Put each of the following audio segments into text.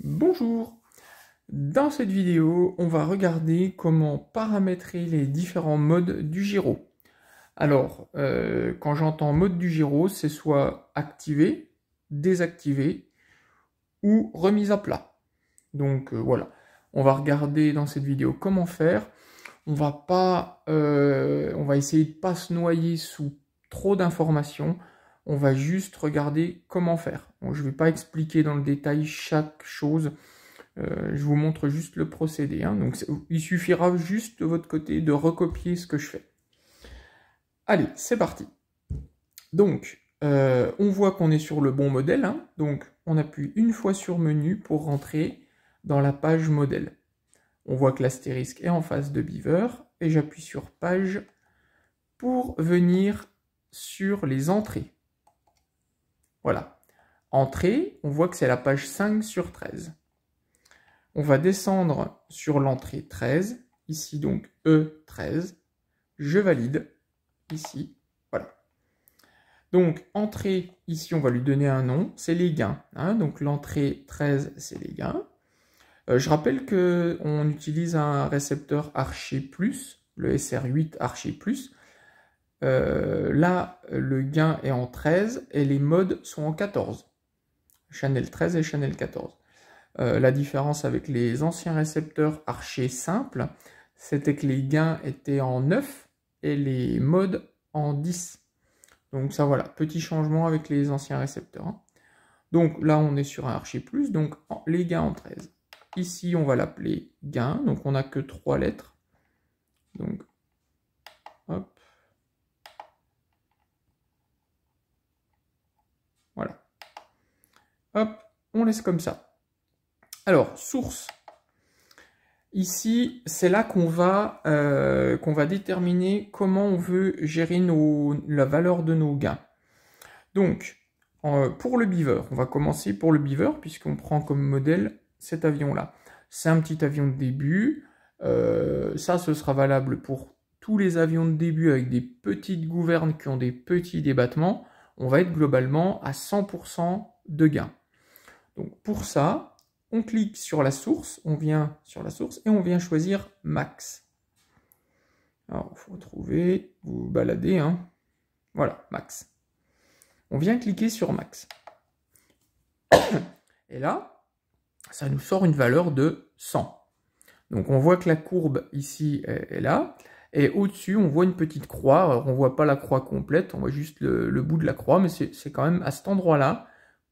Bonjour Dans cette vidéo, on va regarder comment paramétrer les différents modes du gyro. Alors, euh, quand j'entends mode du gyro, c'est soit activé, désactivé ou remise à plat. Donc euh, voilà, on va regarder dans cette vidéo comment faire. On va pas, euh, on va essayer de pas se noyer sous trop d'informations on va juste regarder comment faire. je ne vais pas expliquer dans le détail chaque chose, euh, je vous montre juste le procédé. Hein. Donc il suffira juste de votre côté de recopier ce que je fais. Allez, c'est parti. Donc, euh, on voit qu'on est sur le bon modèle. Hein. Donc, on appuie une fois sur menu pour rentrer dans la page modèle. On voit que l'astérisque est en face de Beaver et j'appuie sur page pour venir sur les entrées. Voilà. Entrée, on voit que c'est la page 5 sur 13. On va descendre sur l'entrée 13, ici donc E13. Je valide, ici, voilà. Donc, entrée, ici, on va lui donner un nom, c'est les gains. Hein. donc, l'entrée 13, c'est les gains. Euh, je rappelle qu'on utilise un récepteur archer plus, le SR8 archer plus, euh, là, le gain est en 13 et les modes sont en 14. Chanel 13 et Chanel 14. Euh, la différence avec les anciens récepteurs archers simple, c'était que les gains étaient en 9 et les modes en 10. Donc ça voilà, petit changement avec les anciens récepteurs. Hein. Donc là on est sur un archer plus, donc les gains en 13. Ici on va l'appeler gain, donc on n'a que 3 lettres. Donc Hop, on laisse comme ça. Alors, source. Ici, c'est là qu'on va, euh, va déterminer comment on veut gérer la valeur de nos gains. Donc, pour le Beaver, on va commencer pour le Beaver, puisqu'on prend comme modèle cet avion-là. C'est un petit avion de début. Euh, ça, ce sera valable pour tous les avions de début avec des petites gouvernes qui ont des petits débattements. On va être globalement à 100% de gains. Donc pour ça, on clique sur la source, on vient sur la source et on vient choisir max. Alors, il faut vous baladez, hein. Voilà, max. On vient cliquer sur max. Et là, ça nous sort une valeur de 100. Donc on voit que la courbe ici est là. Et au-dessus, on voit une petite croix. Alors, on ne voit pas la croix complète, on voit juste le bout de la croix, mais c'est quand même à cet endroit-là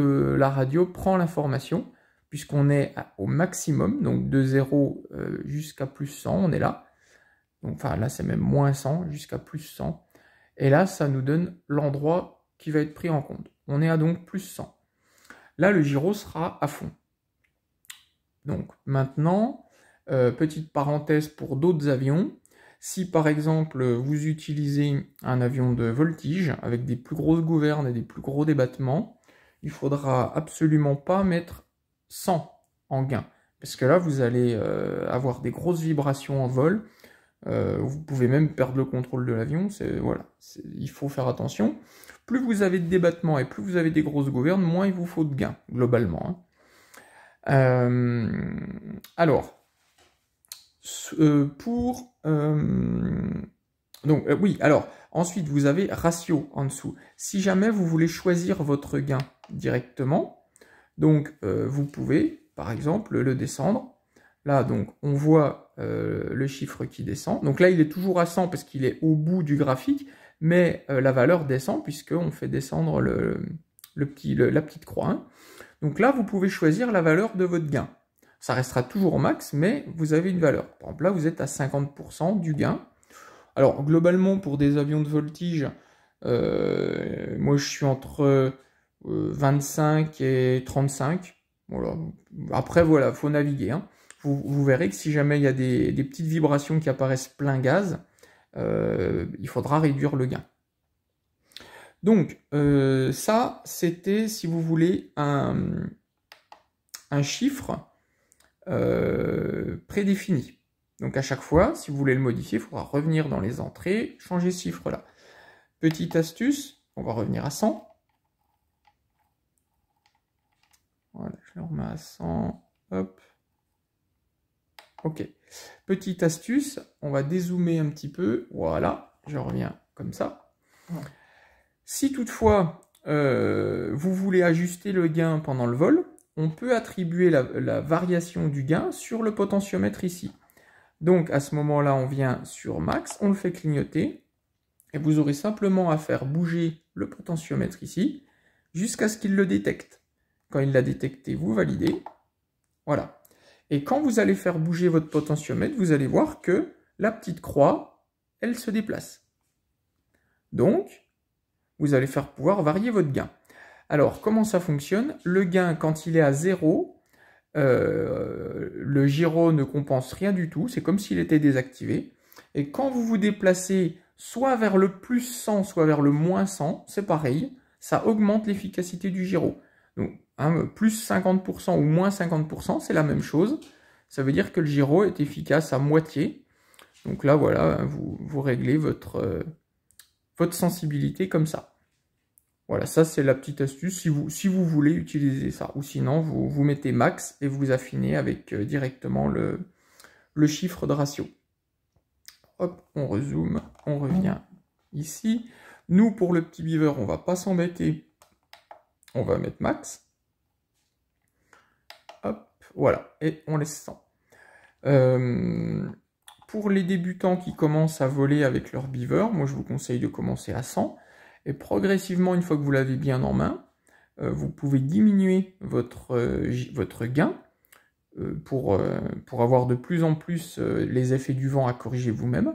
la radio prend l'information, puisqu'on est au maximum, donc de 0 euh, jusqu'à plus 100, on est là. Donc, enfin là c'est même moins 100 jusqu'à plus 100. Et là ça nous donne l'endroit qui va être pris en compte. On est à donc plus 100. Là le gyro sera à fond. Donc maintenant, euh, petite parenthèse pour d'autres avions. Si par exemple vous utilisez un avion de voltige avec des plus grosses gouvernes et des plus gros débattements, il faudra absolument pas mettre 100 en gain. Parce que là, vous allez euh, avoir des grosses vibrations en vol. Euh, vous pouvez même perdre le contrôle de l'avion. Voilà, il faut faire attention. Plus vous avez de débattements et plus vous avez des grosses gouvernes, moins il vous faut de gain, globalement. Hein. Euh, alors, pour... donc, oui, alors, ensuite, vous avez ratio en dessous. Si jamais vous voulez choisir votre gain, directement. Donc euh, vous pouvez, par exemple, le descendre. Là, donc, on voit euh, le chiffre qui descend. Donc là, il est toujours à 100 parce qu'il est au bout du graphique, mais euh, la valeur descend puisqu'on fait descendre le, le petit, la petite croix. Hein. Donc là, vous pouvez choisir la valeur de votre gain. Ça restera toujours au max, mais vous avez une valeur. Par exemple, là, vous êtes à 50% du gain. Alors, globalement, pour des avions de voltige, moi, je suis entre... 25 euh, et 35. Voilà. Après, voilà, faut naviguer. Hein. Vous, verrez que si jamais il y a des, petites vibrations qui apparaissent plein gaz, euh, il faudra réduire le gain. Donc, euh, ça, c'était, si vous voulez, un, chiffre prédéfini. Donc, à chaque fois, si vous voulez le modifier, il faudra revenir dans les entrées, changer ce chiffre-là. Petite astuce, on va revenir à 100. je hop. Ok. Petite astuce, on va dézoomer un petit peu. Voilà, je reviens comme ça. Si toutefois, euh, vous voulez ajuster le gain pendant le vol, on peut attribuer la variation du gain sur le potentiomètre ici. Donc à ce moment-là, on vient sur max, on le fait clignoter, et vous aurez simplement à faire bouger le potentiomètre ici, jusqu'à ce qu'il le détecte. Quand il l'a détecté, vous validez. Voilà. Et quand vous allez faire bouger votre potentiomètre, vous allez voir que la petite croix, elle se déplace. Donc, vous allez faire pouvoir varier votre gain. Alors, comment ça fonctionne Le gain, quand il est à 0, euh, le gyro ne compense rien du tout, c'est comme s'il était désactivé. Et quand vous vous déplacez soit vers le plus 100, soit vers le moins 100, c'est pareil, ça augmente l'efficacité du gyro. Donc, Hein, plus 50% ou moins 50%, c'est la même chose. Ça veut dire que le giro est efficace à moitié. Donc là, voilà, vous, vous réglez votre, euh, votre sensibilité comme ça. Voilà, ça c'est la petite astuce si vous, si vous voulez utiliser ça. Ou sinon, vous, vous mettez max et vous affinez avec euh, directement le, chiffre de ratio. Hop, on rezoome, on revient ici. Nous, pour le petit beaver, on va pas s'embêter. On va mettre max. Voilà, et on laisse sent. Euh, pour les débutants qui commencent à voler avec leur beaver, moi je vous conseille de commencer à 100. Et progressivement, une fois que vous l'avez bien en main, euh, vous pouvez diminuer votre, euh, votre gain pour, pour avoir de plus en plus les effets du vent à corriger vous-même.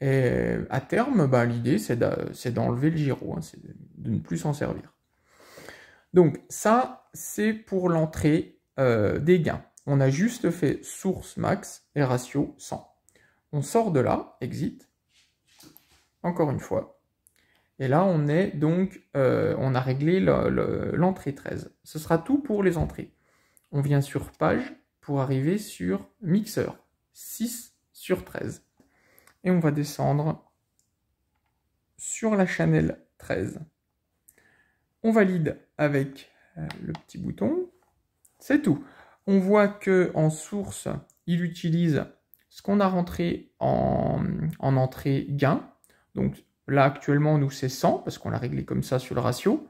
Et à terme, bah, l'idée, c'est d'enlever le giro, hein, c'est de ne plus s'en servir. Donc ça, c'est pour l'entrée euh, des gains. On a juste fait source max et ratio 100. On sort de là, exit, encore une fois. Et là, on est donc, euh, on a réglé l'entrée 13. Ce sera tout pour les entrées. On vient sur page pour arriver sur mixeur, 6 sur 13. Et on va descendre sur la chanelle 13. On valide avec euh, le petit bouton. C'est tout. On voit que en source, il utilise ce qu'on a rentré en, en, entrée gain. Donc là, actuellement, nous, c'est 100, parce qu'on l'a réglé comme ça sur le ratio.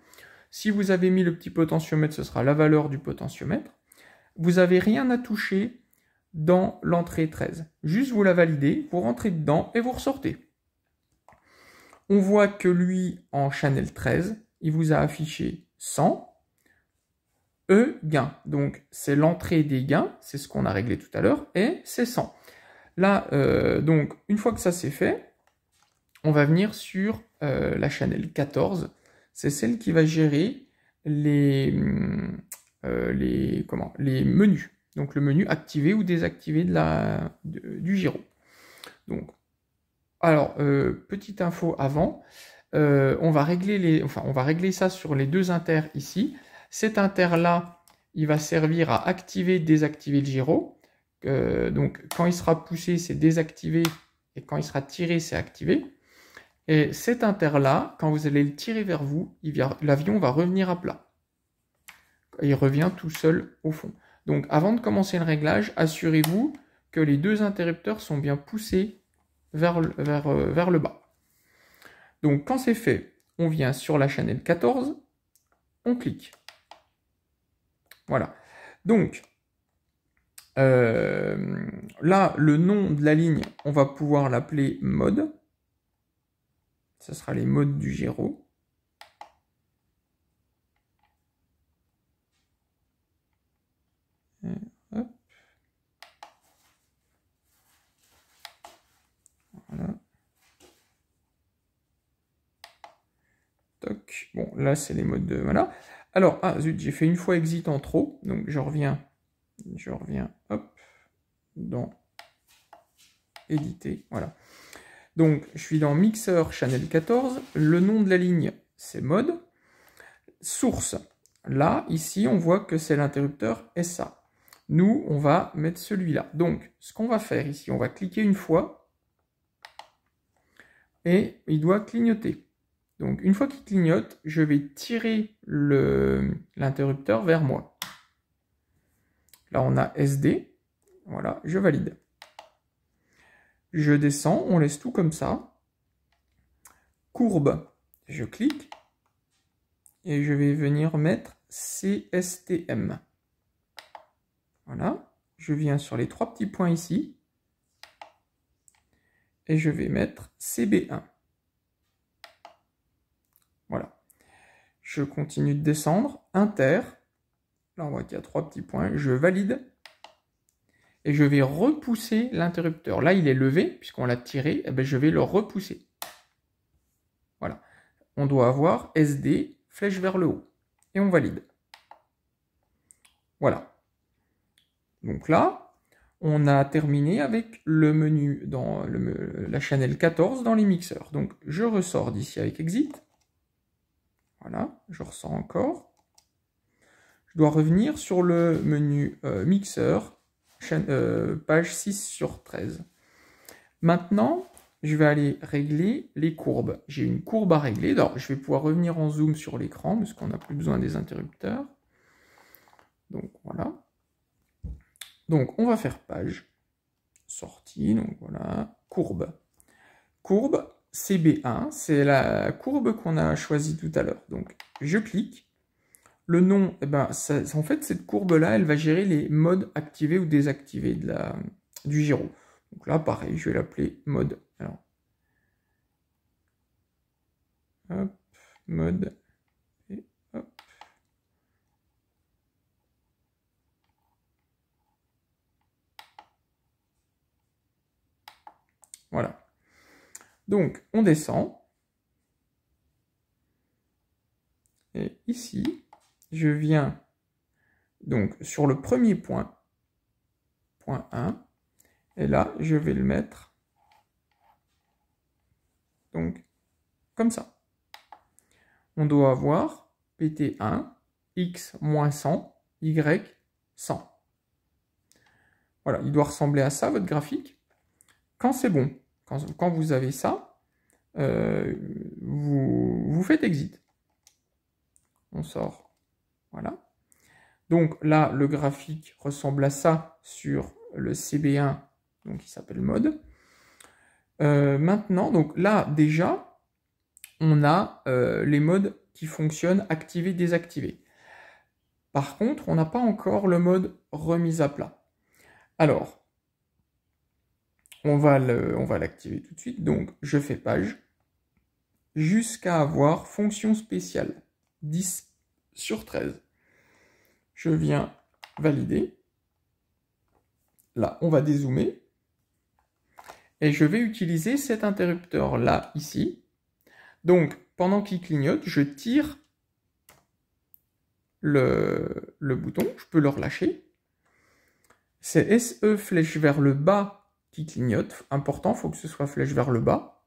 Si vous avez mis le petit potentiomètre, ce sera la valeur du potentiomètre. Vous n'avez rien à toucher dans l'entrée 13. Juste vous la validez, vous rentrez dedans et vous ressortez. On voit que lui, en Channel 13, il vous a affiché 100. E gain. Donc c'est l'entrée des gains, c'est ce qu'on a réglé tout à l'heure, et c'est 100. Là, euh, donc une fois que ça c'est fait, on va venir sur euh, la Chanel 14. C'est celle qui va gérer les, euh, les, comment, les menus. Donc le menu activé ou désactivé de la, du Giro. Donc, alors, petite info avant, on, va régler les, enfin, on va régler ça sur les deux inters ici. Cet inter-là, il va servir à activer, désactiver le gyro. Euh, donc, quand il sera poussé, c'est désactivé. Et quand il sera tiré, c'est activé. Et cet inter-là, quand vous allez le tirer vers vous, l'avion va revenir à plat. il revient tout seul au fond. Donc, avant de commencer le réglage, assurez-vous que les deux interrupteurs sont bien poussés vers, euh, vers le bas. Donc, quand c'est fait, on vient sur la chaîne 14 on clique. Voilà. Donc, euh, là, le nom de la ligne, on va pouvoir l'appeler mode. Ce sera les modes du Giro. Voilà. Toc. Bon, là, c'est les modes de... Voilà. Alors, ah zut, j'ai fait une fois exit en trop, donc je reviens, je reviens, hop, dans éditer, voilà. Donc, je suis dans Mixer Channel 14, le nom de la ligne, c'est mode, source, là, ici, on voit que c'est l'interrupteur SA. Nous, on va mettre celui-là. Donc, ce qu'on va faire ici, on va cliquer une fois, et il doit clignoter. Donc une fois qu'il clignote, je vais tirer l'interrupteur vers moi. Là, on a SD. Voilà, je valide. Je descends, on laisse tout comme ça. Courbe, je clique. Et je vais venir mettre CSTM. Voilà, je viens sur les trois petits points ici. Et je vais mettre CB1. Je continue de descendre. Inter. Là, on voit qu'il y a trois petits points. Je valide. Et je vais repousser l'interrupteur. Là, il est levé, puisqu'on l'a tiré. Et eh ben, je vais le repousser. Voilà. On doit avoir SD, flèche vers le haut. Et on valide. Voilà. Donc là, on a terminé avec le menu dans la channel 14 dans les mixeurs. Donc, je ressors d'ici avec Exit. Voilà, je ressens encore. Je dois revenir sur le menu Mixer, euh, mixeur, euh, page 6 sur 13. Maintenant, je vais aller régler les courbes. J'ai une courbe à régler. je vais pouvoir revenir en zoom sur l'écran, puisqu'on n'a plus besoin des interrupteurs. Donc, voilà. Donc, on va faire page, sortie, donc voilà, courbe. Courbe, CB1, c'est la courbe qu'on a choisie tout à l'heure. Donc je clique. Le nom, eh ben, en fait, cette courbe-là, elle va gérer les modes activés ou désactivés de la, du gyro. Donc là, pareil, je vais l'appeler mode. Alors, hop, mode, et hop. Voilà. Donc, on descend. Et ici, je viens donc sur le premier point, point 1. Et là, je vais le mettre donc comme ça. On doit avoir PT1, X moins 100, Y 100. Voilà, il doit ressembler à ça, votre graphique. Quand c'est bon, quand, vous avez ça, euh, vous, faites exit. On sort. Voilà. Donc là, le graphique ressemble à ça sur le CB1, donc qui s'appelle mode. Euh, maintenant, donc là déjà, on a euh, les modes qui fonctionnent activés, désactivés. Par contre, on n'a pas encore le mode remise à plat. Alors, on va l'activer tout de suite. Donc, je fais page jusqu'à avoir fonction spéciale 10 sur 13. Je viens valider. Là, on va dézoomer. Et je vais utiliser cet interrupteur-là, ici. Donc, pendant qu'il clignote, je tire le, le bouton. Je peux le relâcher. C'est SE flèche vers le bas qui clignote. Important, faut que ce soit flèche vers le bas.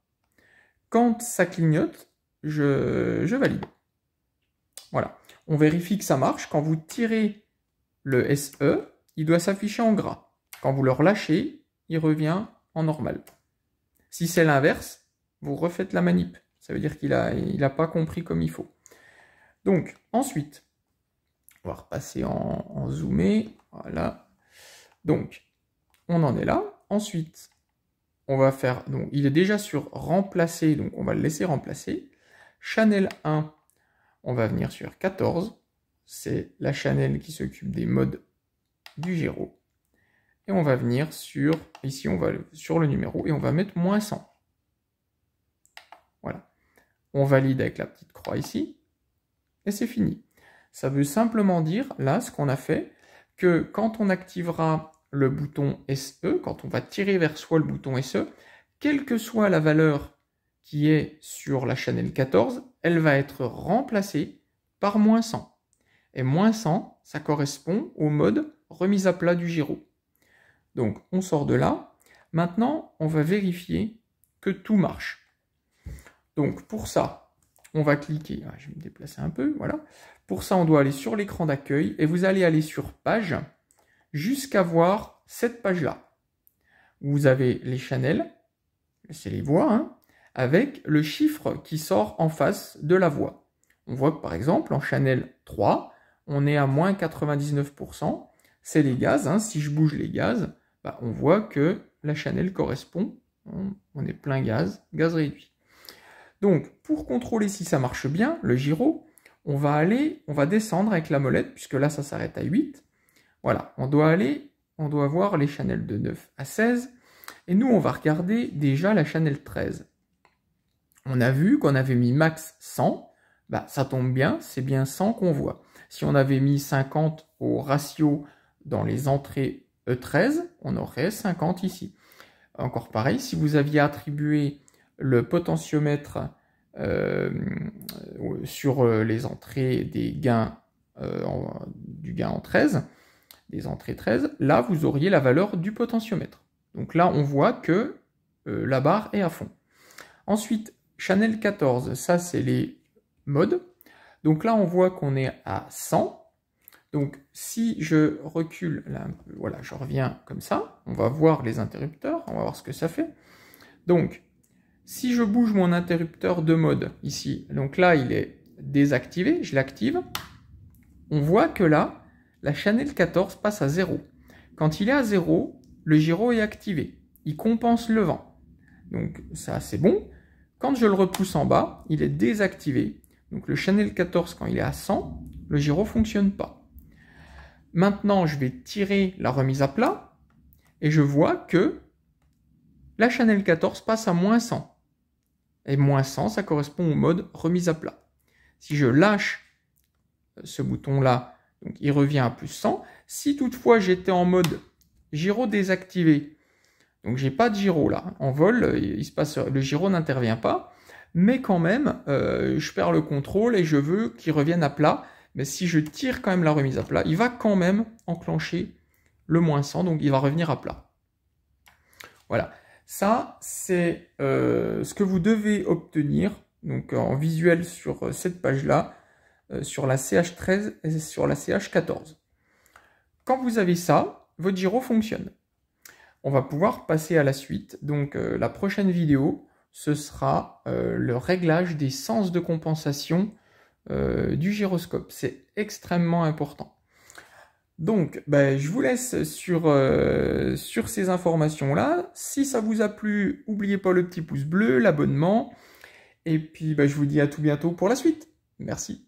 Quand ça clignote, je, valide. Voilà. On vérifie que ça marche. Quand vous tirez le SE, il doit s'afficher en gras. Quand vous le relâchez, il revient en normal. Si c'est l'inverse, vous refaites la manip. Ça veut dire qu'il n'a il a pas compris comme il faut. Donc, ensuite, on va repasser en, en zoomé. Voilà. Donc, on en est là. Ensuite, on va faire, donc il est déjà sur remplacer, donc on va le laisser remplacer. Chanel 1, on va venir sur 14. C'est la Chanel qui s'occupe des modes du Giro. Et on va venir sur, ici on va sur le numéro et on va mettre moins 100. Voilà. On valide avec la petite croix ici. Et c'est fini. Ça veut simplement dire, là, ce qu'on a fait, que quand on activera le bouton SE, quand on va tirer vers soi le bouton SE, quelle que soit la valeur qui est sur la Chanel 14, elle va être remplacée par moins 100. Et moins 100, ça correspond au mode remise à plat du giro. Donc on sort de là. Maintenant, on va vérifier que tout marche. Donc pour ça, on va cliquer. Ah, je vais me déplacer un peu, voilà. Pour ça, on doit aller sur l'écran d'accueil et vous allez aller sur Page jusqu'à voir cette page-là. Vous avez les channels, c'est les voix, hein, avec le chiffre qui sort en face de la voix. On voit que par exemple en chanel 3, on est à moins 99%, c'est les gaz, hein, si je bouge les gaz, bah, on voit que la channel correspond, hein, on est plein gaz, gaz réduit. Donc pour contrôler si ça marche bien, le gyro, on va aller, on va descendre avec la molette, puisque là ça s'arrête à 8, voilà, on doit aller, on doit voir les channels de 9 à 16. Et nous, on va regarder déjà la channel 13. On a vu qu'on avait mis max 100. Bah, ça tombe bien, c'est bien 100 qu'on voit. Si on avait mis 50 au ratio dans les entrées E13, on aurait 50 ici. Encore pareil, si vous aviez attribué le potentiomètre euh, sur les entrées des gains, euh, du gain en 13, des entrées 13, là vous auriez la valeur du potentiomètre. Donc là on voit que euh, la barre est à fond. Ensuite, Chanel 14, ça c'est les modes. Donc là on voit qu'on est à 100. Donc si je recule, voilà, je reviens comme ça, on va voir les interrupteurs, on va voir ce que ça fait. Donc si je bouge mon interrupteur de mode ici, donc là il est désactivé, je l'active, on voit que là, la Chanel 14 passe à 0. Quand il est à 0, le gyro est activé. Il compense le vent. Donc ça c'est bon. Quand je le repousse en bas, il est désactivé. Donc le Chanel 14 quand il est à 100, le gyro fonctionne pas. Maintenant, je vais tirer la remise à plat et je vois que la Chanel 14 passe à moins 100. Et moins 100, ça correspond au mode remise à plat. Si je lâche euh, ce bouton-là donc il revient à plus 100. Si toutefois j'étais en mode gyro désactivé, donc j'ai pas de gyro là, hein, en vol, euh, il se passe, le gyro n'intervient pas, mais quand même, euh, je perds le contrôle et je veux qu'il revienne à plat. Mais si je tire quand même la remise à plat, il va quand même enclencher le moins 100, donc il va revenir à plat. Voilà, ça c'est euh, ce que vous devez obtenir donc en visuel sur cette page-là euh, sur la CH13 et sur la CH14. Quand vous avez ça, votre gyro fonctionne. On va pouvoir passer à la suite. Donc euh, la prochaine vidéo, ce sera euh, le réglage des sens de compensation du gyroscope. C'est extrêmement important. Donc, ben, je vous laisse sur, sur ces informations-là. Si ça vous a plu, n'oubliez pas le petit pouce bleu, l'abonnement. Et puis, ben, je vous dis à tout bientôt pour la suite. Merci.